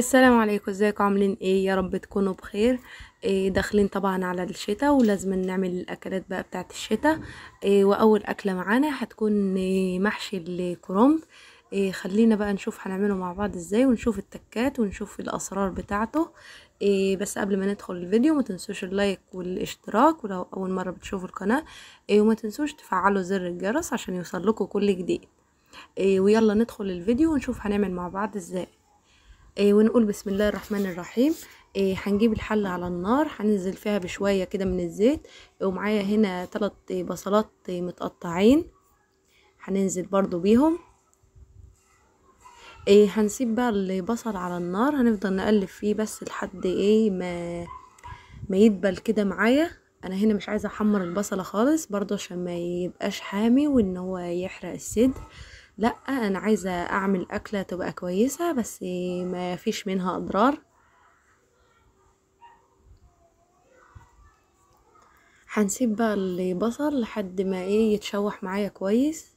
السلام عليكم ازيكم عاملين ايه يا رب تكونوا بخير إيه داخلين طبعا على الشتاء ولازم نعمل الاكلات بقى بتاعه الشتاء إيه واول اكله معانا هتكون إيه محشي الكرنب إيه خلينا بقى نشوف هنعمله مع بعض ازاي ونشوف التكات ونشوف الاسرار بتاعته إيه بس قبل ما ندخل الفيديو ما تنسوش اللايك والاشتراك ولو اول مره بتشوفوا القناه إيه وما تنسوش تفعلوا زر الجرس عشان يوصل لكم كل جديد إيه ويلا ندخل الفيديو ونشوف هنعمل مع بعض ازاي إيه ونقول بسم الله الرحمن الرحيم إيه هنجيب الحلة على النار هننزل فيها بشوية كده من الزيت ومعايا هنا تلات بصلات متقطعين هننزل برضو بيهم إيه هنسيب بقى البصل على النار هنفضل نقلب فيه بس لحد ايه ما ما يدبل كده معايا انا هنا مش عايزه احمر البصله خالص برضو عشان ما يبقاش حامي وان هو يحرق الصدر لا انا عايزه اعمل اكله تبقى كويسه بس ما فيش منها اضرار هنسيب بقى البصل لحد ما ايه يتشوح معايا كويس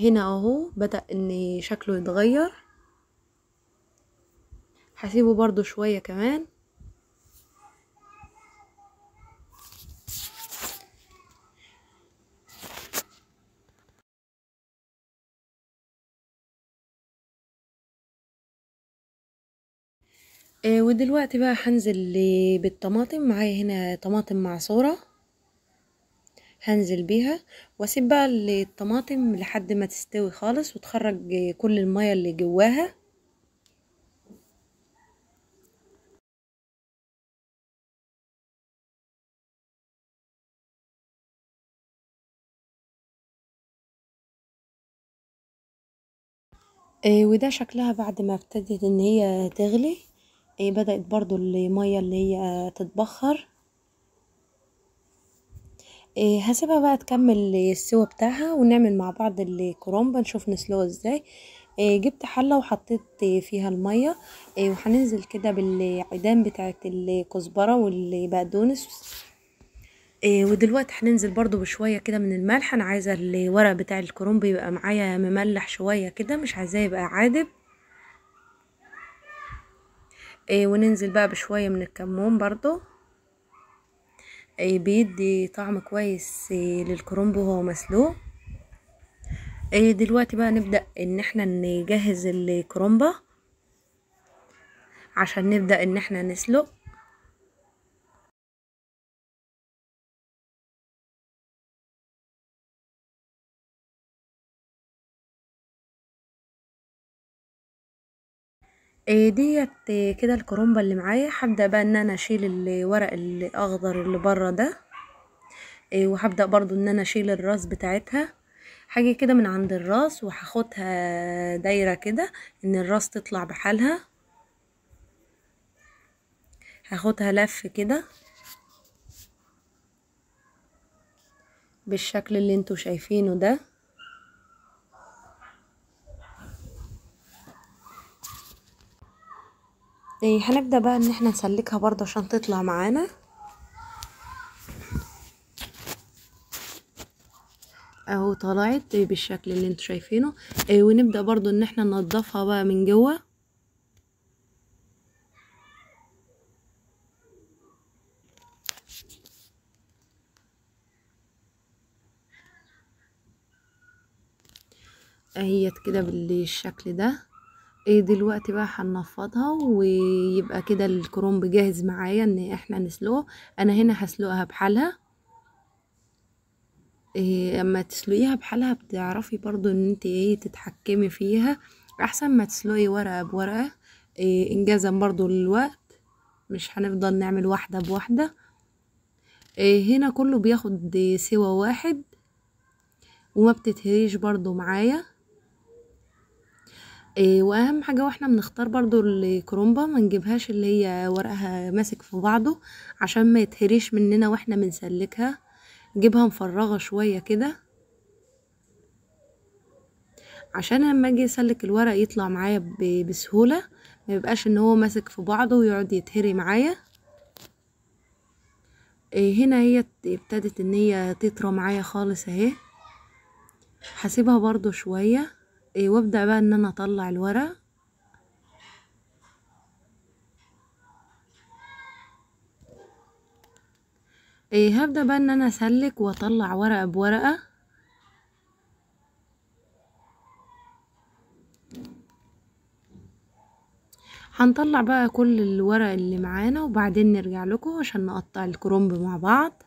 هنا اهو بدا ان شكله يتغير هسيبه برضو شويه كمان آه، ودلوقتي بقى هنزل بالطماطم معايا هنا طماطم معصورة هنزل بيها واسيب بقى الطماطم لحد ما تستوي خالص وتخرج كل المية اللي جواها آه، وده شكلها بعد ما ابتدت ان هي تغلي إيه، بدأت برضو المية اللي هي تتبخر إيه، هسيبها بقى تكمل السوا بتاعها ونعمل مع بعض الكرومبة نشوف نسلوها ازاي إيه، جبت حلة وحطيت فيها المية وهننزل كده بالعيدان بتاعت الكزبرة والبقدونس ودلوقتي هننزل برضو بشوية كده من الملح انا عايزة الورق بتاع الكرومب يبقى معايا مملح شوية كده مش عايزاه يبقى عادب إيه وننزل بقى بشوية من الكمون برضو إيه بيدي طعم كويس إيه للكرنب وهو مسلوق إيه دلوقتي بقى نبدأ ان احنا نجهز الكرنبة عشان نبدأ ان احنا نسلق إيه ديت إيه كده الكرومبة اللي معايا هبدأ بقى ان انا اشيل الورق الاخضر اللي بره ده إيه وهبدأ برضو ان انا اشيل الراس بتاعتها هاجي كده من عند الراس وهاخدها دايرة كده ان الراس تطلع بحالها هاخدها لف كده بالشكل اللي انتوا شايفينه ده إيه هنبدأ بقى ان احنا نسلكها برضه عشان تطلع معانا اهو طلعت بالشكل اللي انتوا شايفينه إيه ونبدأ برضه ان احنا ننضفها بقى من جوه اهيت كده بالشكل ده ايه دلوقتي بقى هنفضها ويبقى كده الكرنب جاهز معايا ان احنا نسلقه انا هنا هسلقها بحالها إيه، اما تسلقيها بحالها بتعرفي برضو ان انت ايه تتحكمي فيها احسن ما تسلقي ورقه بورقه إيه انجازا برضو للوقت مش هنفضل نعمل واحده بواحده إيه هنا كله بياخد سوا واحد وما بتتهريش برضو معايا إيه، واهم حاجه واحنا بنختار برضو الكرومبه ما نجيبهاش اللي هي ورقها ماسك في بعضه عشان ما يتهريش مننا واحنا بنسلكها نجيبها مفرغه شويه كده عشان لما اجي اسلك الورق يطلع معايا بسهوله ما يبقاش ان هو ماسك في بعضه ويقعد يتهري معايا إيه، هنا هي ابتدت ان هي تطرى معايا خالص اهي هسيبها برضو شويه إيه وابدأ بقى ان انا اطلع الورق إيه هبدأ بقى ان انا اسلك واطلع ورقة بورقة هنطلع بقى كل الورق اللي معانا وبعدين نرجع لكم عشان نقطع الكرنب مع بعض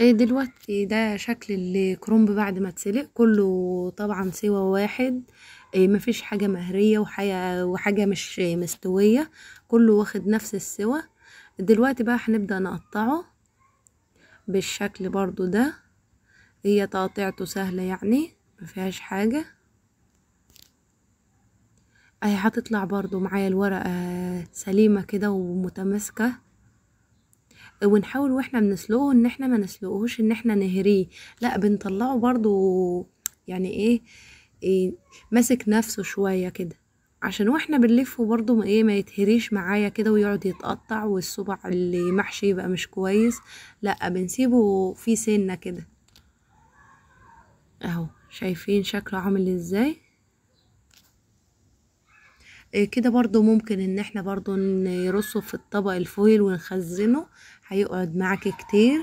إيه، دلوقتي ده شكل الكرنب بعد ما اتسلق كله طبعا سوا واحد إيه، مفيش حاجة مهرية وحاجة, مش مستوية كله واخد نفس السوا دلوقتي بقى هنبدأ نقطعه بالشكل برضو ده هي تقطيعته سهلة يعني مفيهاش حاجة اهي هتطلع برضو معايا الورقة سليمة كده ومتماسكة ونحاول واحنا بنسلقه ان احنا ما نسلقهوش ان احنا نهريه لا بنطلعه برضو يعني ايه, إيه ماسك نفسه شوية كده عشان واحنا بنلفه برضو ايه ما يتهريش معايا كده ويقعد يتقطع والصبع اللي محشي يبقى مش كويس لا بنسيبه فيه سنة كده اهو شايفين شكله عامل ازاي كده برضو ممكن ان احنا برضو نرصه في الطبق الفويل ونخزنه هيقعد معاك كتير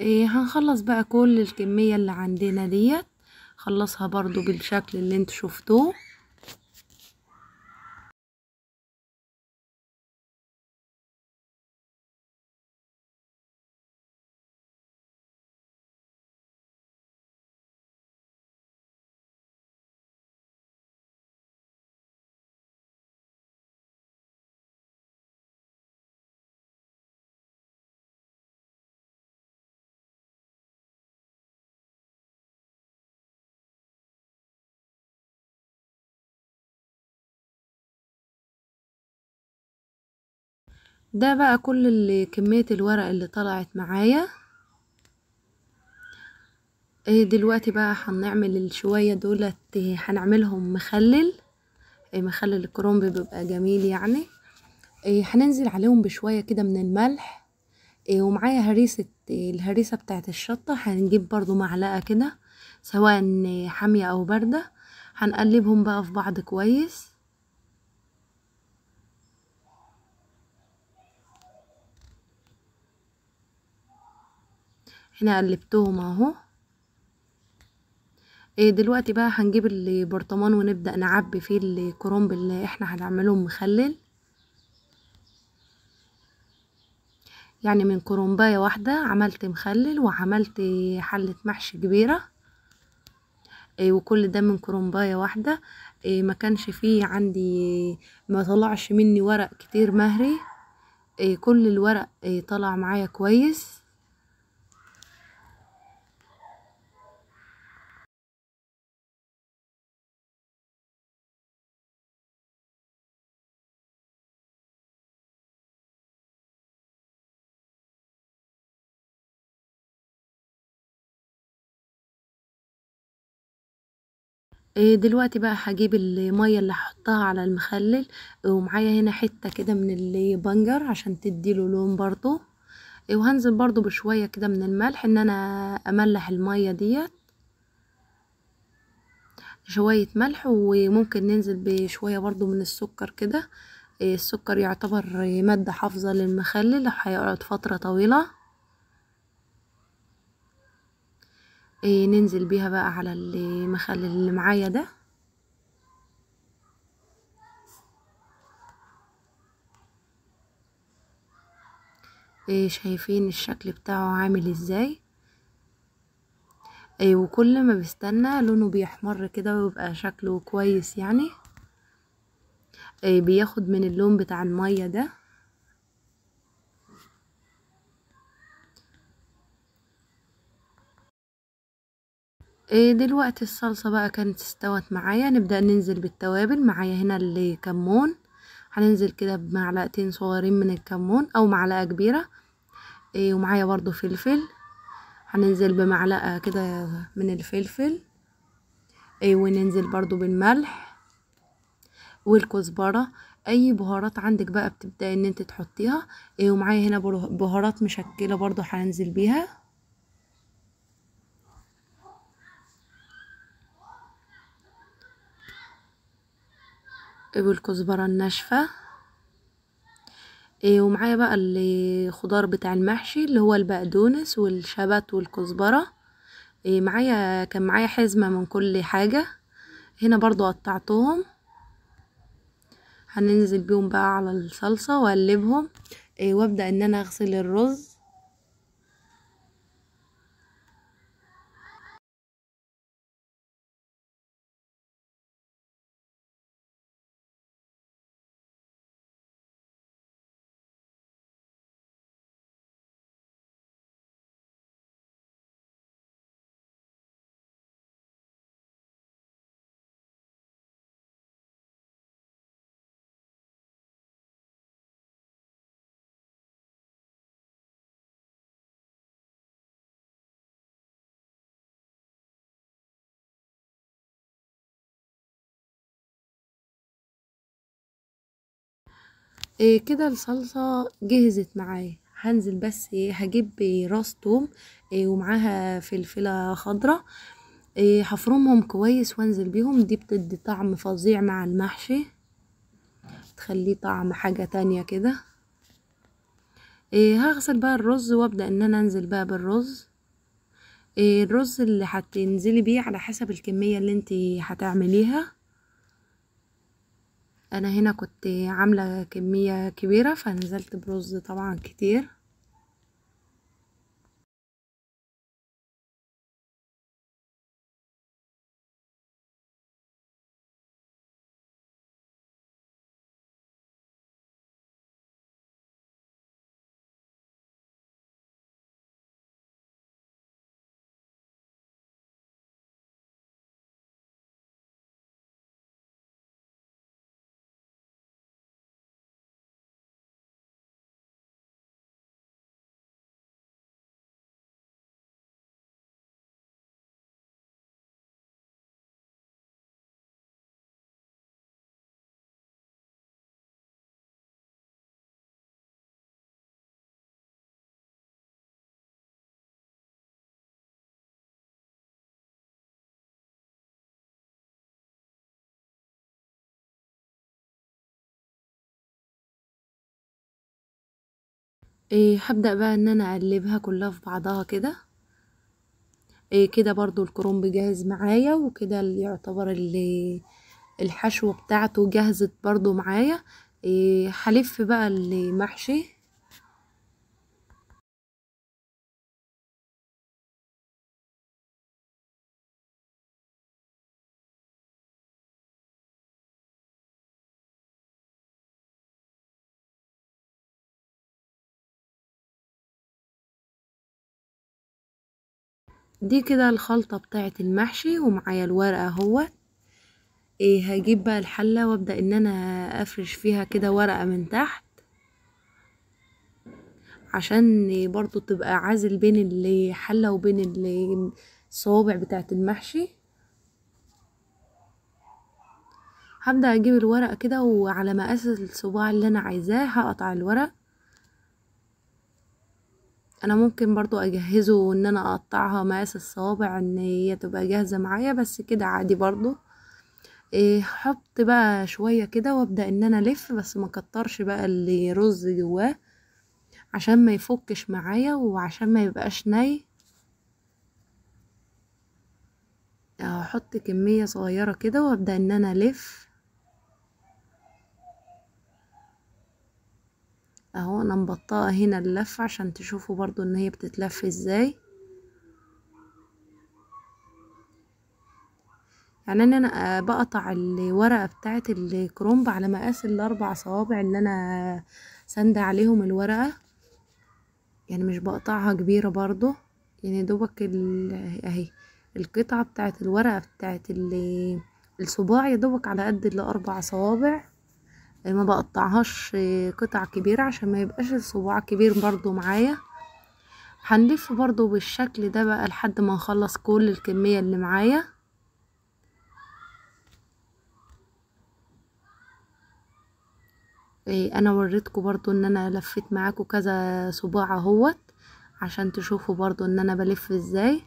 إيه، هنخلص بقى كل الكمية اللي عندنا ديت خلصها برضو بالشكل اللي انت شفتوه ده بقى كل اللي كمية الورق اللي طلعت معايا إيه، دلوقتي بقى هنعمل الشوية دولت هنعملهم مخلل إيه، مخلل الكرنب بيبقى جميل يعني إيه، هننزل عليهم بشوية كده من الملح ومعايا هريسة الهريسة بتاعت الشطة هنجيب برضو معلقة كده سواء حامية او باردة هنقلبهم بقى في بعض كويس احنا قلبتهم اهو إيه، دلوقتي بقى هنجيب البرطمان ونبدأ نعبي فيه الكرنب اللي احنا هنعمله مخلل يعني من كرنباية واحدة عملت مخلل وعملت حلة محشي كبيرة إيه، وكل ده من كرنباية واحدة إيه، ما كانش فيه عندي ما طلعش مني ورق كتير مهري كل الورق طلع معايا كويس إيه، دلوقتي بقى هجيب المية اللي هحطها على المخلل ومعايا هنا حتة كده من البنجر عشان تديله لون برضو إيه، وهنزل برضو بشوية كده من الملح ان انا املح المية ديت شوية ملح وممكن ننزل بشوية برضو من السكر كده إيه، السكر يعتبر مادة حافظة للمخلل هيقعد فترة طويلة إيه، ننزل بيها بقى على المخلل اللي معايا ده إيه، شايفين الشكل بتاعه عامل ازاي إيه، وكل ما بستنى لونه بيحمر كده ويبقى شكله كويس يعني بياخد من اللون بتاع المية ده إيه، دلوقتي الصلصة بقى كانت استوت معايا نبدأ ننزل بالتوابل معايا هنا الكمون هننزل كده بمعلقتين صغيرين من الكمون او معلقة كبيرة إيه، ومعايا برضو فلفل هننزل بمعلقة كده من الفلفل إيه، وننزل برضو بالملح والكزبرة اي بهارات عندك بقى بتبدأ ان انت تحطيها ومعايا هنا بهارات مشكلة برضو هننزل بيها والكزبرة الناشفة إيه ومعايا بقى الخضار بتاع المحشي اللي هو البقدونس والشبت والكزبرة إيه معايا كان معايا حزمة من كل حاجة هنا برضو قطعتهم هننزل بيهم بقى على الصلصة وقلبهم إيه وابدأ ان انا اغسل الرز إيه كده الصلصة جهزت معايا هنزل بس إيه هجيب إيه راس توم إيه ومعاها فلفلة خضرة إيه هفرمهم كويس وانزل بيهم دي بتدي طعم فظيع مع المحشي تخليه طعم حاجة تانية كده إيه هغسل بقى الرز وابدأ ان انا انزل بقى بالرز إيه الرز اللي هتنزلي بيه على حسب الكمية اللي انت هتعمليها انا هنا كنت عاملة كمية كبيرة فنزلت برز طبعا كتير إيه هبدأ بقى ان انا اقلبها كلها في بعضها كده إيه كده برضو الكرنب جاهز معايا وكده يعتبر اللي الحشو بتاعته جهزت برضو معايا إيه هلف بقى المحشي دي كده الخلطة بتاعة المحشي ومعايا الورقة اهوت ايه هجيب بقى الحلة وابدأ ان انا افرش فيها كده ورقة من تحت عشان برضو تبقى عازل بين الحلة وبين الصوابع بتاعت المحشي هبدأ اجيب الورقة كده وعلى مقاس الصباع اللي انا عايزاه هقطع الورق انا ممكن برضو اجهزه وان انا اقطعها مقاس الصوابع ان هي تبقى جاهزة معايا بس كده عادي برضو احط إيه بقى شوية كده وابدأ ان انا الف بس ما كترش بقى اللي رز جواه عشان ما يفكش معايا وعشان ما يبقاش ني احط كمية صغيرة كده وابدأ ان انا الف اهو انا مبطاه هنا اللف عشان تشوفوا برضو ان هي بتتلف ازاي يعني ان انا آه، بقطع الورقه بتاعت الكرومب على مقاس الاربع صوابع اللي انا سند عليهم الورقه يعني مش بقطعها كبيره برضو يعني دوبك اهي القطعه بتاعت الورقه بتاعت الصباع يا دوبك على قد الاربع صوابع ما بقطعهاش قطع كبيرة عشان ما يبقاش الصباع كبير برضو معايا هنلف برضو بالشكل ده بقى لحد ما نخلص كل الكمية اللي معايا إيه، انا وريتكم برضو ان انا لفيت معاكم كذا صباع اهوت عشان تشوفوا برضو ان انا بلف ازاي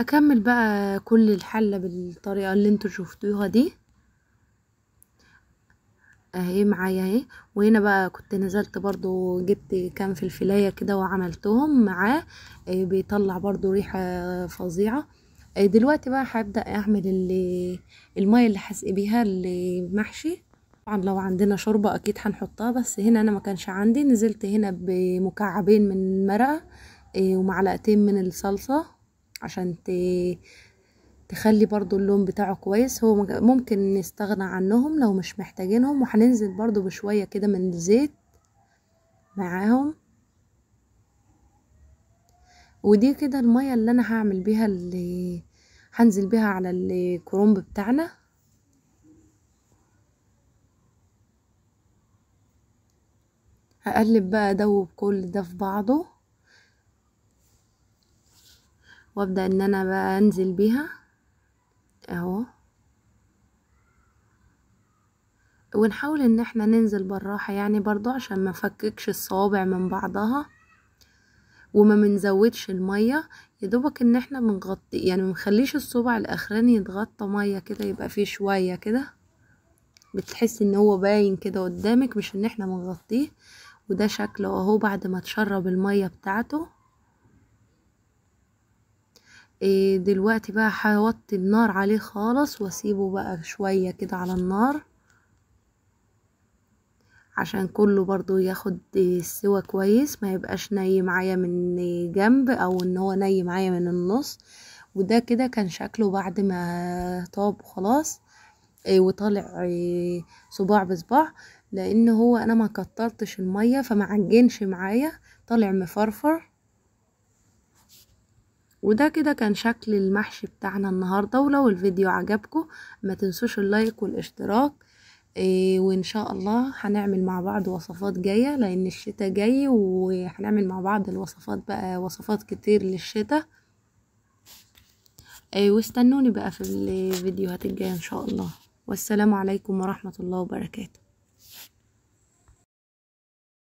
اكمل بقى كل الحلة بالطريقة اللي انتوا شفتوها دي اهي معايا اهي وهنا بقى كنت نزلت برضو جبت كام فلفلايه كده وعملتهم معاه ايه، بيطلع برضو ريحه فظيعه ايه، دلوقتي بقى هبدا اعمل الميه اللي هسقي بيها المحشي طبعا لو عندنا شوربه اكيد هنحطها بس هنا انا ما كانش عندي نزلت هنا بمكعبين من مرقه ايه، ومعلقتين من الصلصه عشان ت... تخلي برضو اللون بتاعه كويس هو ممكن نستغنى عنهم لو مش محتاجينهم وهننزل برضو بشوية كده من الزيت معاهم ودي كده المية اللي انا هعمل بيها اللي هنزل بيها على الكرنب بتاعنا هقلب بقى ادوب كل ده في بعضه وابدأ ان انا بقى انزل بيها اهو ونحاول ان احنا ننزل بالراحة يعني برضو عشان ما نفككش الصوابع من بعضها وما منزودش المية يدوبك ان احنا بنغطي يعني منخليش الصبع الاخراني يتغطى مية كده يبقى فيه شوية كده بتحس ان هو باين كده قدامك مش ان احنا بنغطيه وده شكله اهو بعد ما تشرب المية بتاعته إيه، دلوقتي بقى هوطي النار عليه خالص واسيبه بقى شوية كده على النار عشان كله برضو ياخد السوا كويس ما يبقاش ني معايا من جنب او ان هو ني معايا من النص وده كده كان شكله بعد ما طاب خلاص إيه، وطالع إيه، صباع بصباع لان هو انا ما كترتش المية فما عجنش معايا طالع مفرفر وده كده كان شكل المحشي بتاعنا النهاردة ولو الفيديو عجبكم ما تنسوش اللايك والاشتراك آه، وان شاء الله هنعمل مع بعض وصفات جاية لان الشتاء جاي وهنعمل مع بعض الوصفات بقى وصفات كتير للشتاء آه، واستنوني بقى في الفيديوهات الجاية ان شاء الله والسلام عليكم ورحمة الله وبركاته